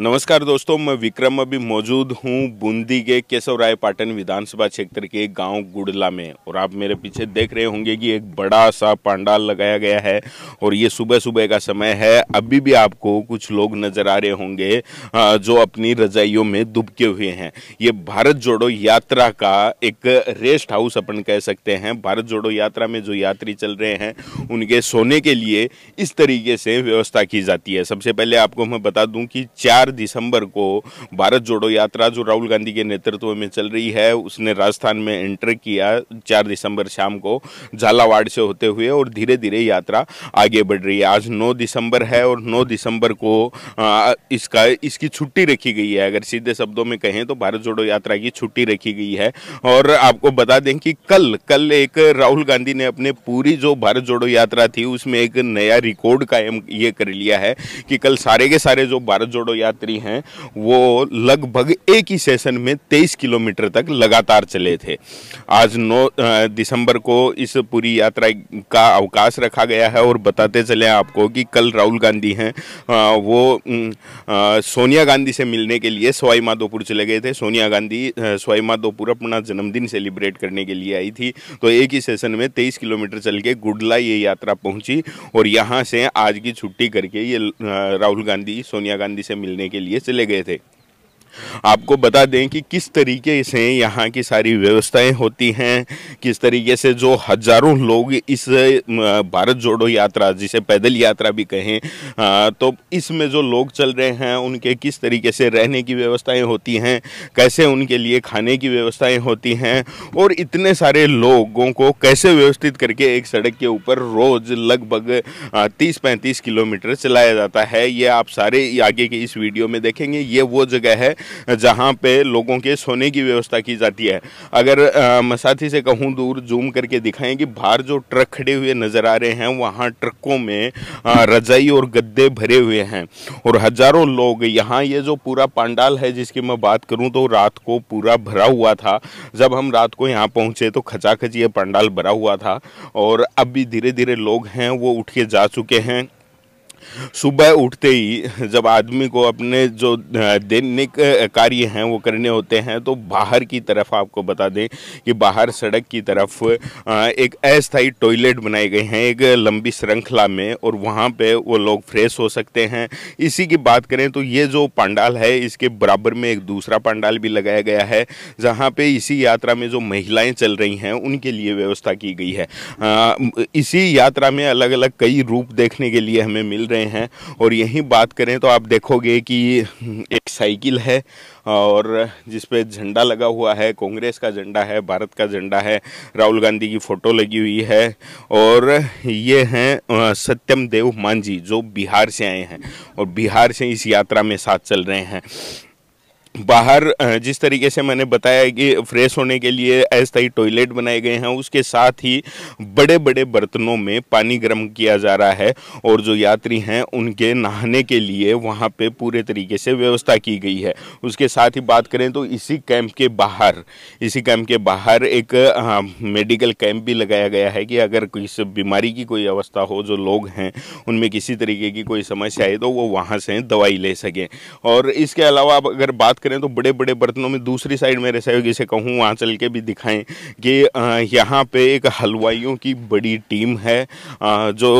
नमस्कार दोस्तों मैं विक्रम अभी मौजूद हूँ बूंदी के केशव राय पाटन विधानसभा क्षेत्र के गांव गुड़ला में और आप मेरे पीछे देख रहे होंगे कि एक बड़ा सा पांडाल लगाया गया है और ये सुबह सुबह का समय है अभी भी आपको कुछ लोग नजर आ रहे होंगे जो अपनी रजाइयों में दुबके हुए हैं ये भारत जोड़ो यात्रा का एक रेस्ट हाउस अपन कह सकते हैं भारत जोड़ो यात्रा में जो यात्री चल रहे हैं उनके सोने के लिए इस तरीके से व्यवस्था की जाती है सबसे पहले आपको मैं बता दूँ कि चार चार दिसंबर को भारत जोड़ो यात्रा जो राहुल गांधी के नेतृत्व में चल रही है उसने राजस्थान में एंटर किया चार दिसंबर शाम को झालावाड़ से होते हुए और धीरे धीरे यात्रा आगे बढ़ रही है आज नौ दिसंबर है और नौ दिसंबर को इसका इसकी छुट्टी रखी गई है अगर सीधे शब्दों में कहें तो भारत जोड़ो यात्रा की छुट्टी रखी गई है और आपको बता दें कि कल कल एक राहुल गांधी ने अपने पूरी जो भारत जोड़ो यात्रा थी उसमें एक नया रिकॉर्ड कायम ये कर लिया है कि कल सारे के सारे जो भारत जोड़ो यात्रा यात्री हैं वो लगभग एक ही सेशन में 23 किलोमीटर तक लगातार चले थे आज 9 दिसंबर को इस पूरी यात्रा का अवकाश रखा गया है और बताते चले आपको कि कल राहुल गांधी हैं वो सोनिया गांधी से मिलने के लिए सवाई माधोपुर चले गए थे सोनिया गांधी सवाई माधोपुर अपना जन्मदिन सेलिब्रेट करने के लिए आई थी तो एक ही सेशन में तेईस किलोमीटर चल के गुडला ये यात्रा पहुंची और यहाँ से आज की छुट्टी करके ये राहुल गांधी सोनिया गांधी से मिलने के लिए चले गए थे आपको बता दें कि किस तरीके से यहाँ की सारी व्यवस्थाएं होती हैं किस तरीके से जो हजारों लोग इस भारत जोड़ो यात्रा जिसे पैदल यात्रा भी कहें तो इसमें जो लोग चल रहे हैं उनके किस तरीके से रहने की व्यवस्थाएं होती हैं कैसे उनके लिए खाने की व्यवस्थाएं होती हैं और इतने सारे लोगों को कैसे व्यवस्थित करके एक सड़क के ऊपर रोज़ लगभग तीस पैंतीस किलोमीटर चलाया जाता है ये आप सारे आगे के इस वीडियो में देखेंगे ये वो जगह है जहाँ पे लोगों के सोने की व्यवस्था की जाती है अगर मैं साथी से कहूँ दूर जूम करके दिखाएं कि बाहर जो ट्रक खड़े हुए नज़र आ रहे हैं वहाँ ट्रकों में रजाई और गद्दे भरे हुए हैं और हज़ारों लोग यहाँ ये जो पूरा पंडाल है जिसकी मैं बात करूँ तो रात को पूरा भरा हुआ था जब हम रात को यहाँ पहुँचे तो खचाखच ये पंडाल भरा हुआ था और अब भी धीरे धीरे लोग हैं वो उठ के जा चुके हैं सुबह उठते ही जब आदमी को अपने जो दैनिक कार्य हैं वो करने होते हैं तो बाहर की तरफ आपको बता दें कि बाहर सड़क की तरफ एक अस्थायी टॉयलेट बनाए गए हैं एक लंबी श्रृंखला में और वहाँ पे वो लोग फ्रेश हो सकते हैं इसी की बात करें तो ये जो पंडाल है इसके बराबर में एक दूसरा पंडाल भी लगाया गया है जहाँ पर इसी यात्रा में जो महिलाएँ चल रही हैं उनके लिए व्यवस्था की गई है इसी यात्रा में अलग अलग कई रूप देखने के लिए हमें मिल रहे हैं और यही बात करें तो आप देखोगे कि एक साइकिल है और जिस पे झंडा लगा हुआ है कांग्रेस का झंडा है भारत का झंडा है राहुल गांधी की फ़ोटो लगी हुई है और ये हैं सत्यम देव मांझी जो बिहार से आए हैं और बिहार से इस यात्रा में साथ चल रहे हैं बाहर जिस तरीके से मैंने बताया कि फ्रेश होने के लिए ऐसा टॉयलेट बनाए गए हैं उसके साथ ही बड़े बड़े बर्तनों में पानी गर्म किया जा रहा है और जो यात्री हैं उनके नहाने के लिए वहाँ पे पूरे तरीके से व्यवस्था की गई है उसके साथ ही बात करें तो इसी कैंप के बाहर इसी कैंप के बाहर एक आ, मेडिकल कैंप भी लगाया गया है कि अगर किसी बीमारी की कोई अवस्था हो जो लोग हैं उनमें किसी तरीके की कोई समस्या आए तो वो वहाँ से दवाई ले सकें और इसके अलावा अगर बात करें तो बड़े बड़े बर्तनों में दूसरी साइड मेरे सहयोगी से कहूँ वहाँ चल के भी दिखाएं कि यहाँ पे एक हलवाइयों की बड़ी टीम है जो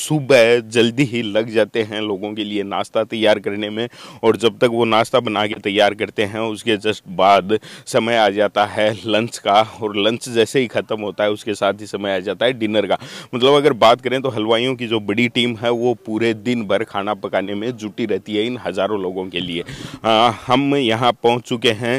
सुबह जल्दी ही लग जाते हैं लोगों के लिए नाश्ता तैयार करने में और जब तक वो नाश्ता बना के तैयार करते हैं उसके जस्ट बाद समय आ जाता है लंच का और लंच जैसे ही ख़त्म होता है उसके साथ ही समय आ जाता है डिनर का मतलब अगर बात करें तो हलवाइयों की जो बड़ी टीम है वो पूरे दिन भर खाना पकाने में जुटी रहती है इन हज़ारों लोगों के लिए आ, हम यहाँ पहुँच चुके हैं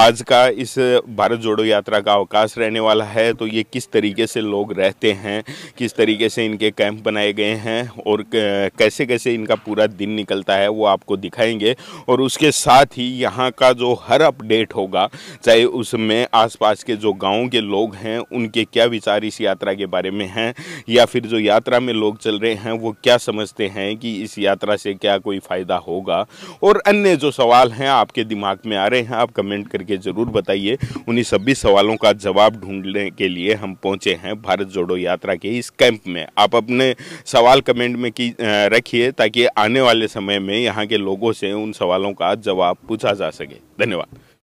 आज का इस भारत जोड़ो यात्रा का अवकाश रहने वाला है तो ये किस तरीके से लोग रहते हैं किस तरीके से इनके कैंप बनाए गए हैं और कैसे कैसे इनका पूरा दिन निकलता है वो आपको दिखाएंगे और उसके साथ ही यहाँ का जो हर अपडेट होगा चाहे उसमें आसपास के जो गाँव के लोग हैं उनके क्या विचार इस यात्रा के बारे में हैं या फिर जो यात्रा में लोग चल रहे हैं वो क्या समझते हैं कि इस यात्रा से क्या कोई फ़ायदा होगा और अन्य जो सवाल हैं आप आपके दिमाग में आ रहे हैं आप कमेंट करके ज़रूर बताइए उन्हीं सभी सवालों का जवाब ढूंढने के लिए हम पहुंचे हैं भारत जोड़ो यात्रा के इस कैंप में आप अपने सवाल कमेंट में की रखिए ताकि आने वाले समय में यहाँ के लोगों से उन सवालों का जवाब पूछा जा सके धन्यवाद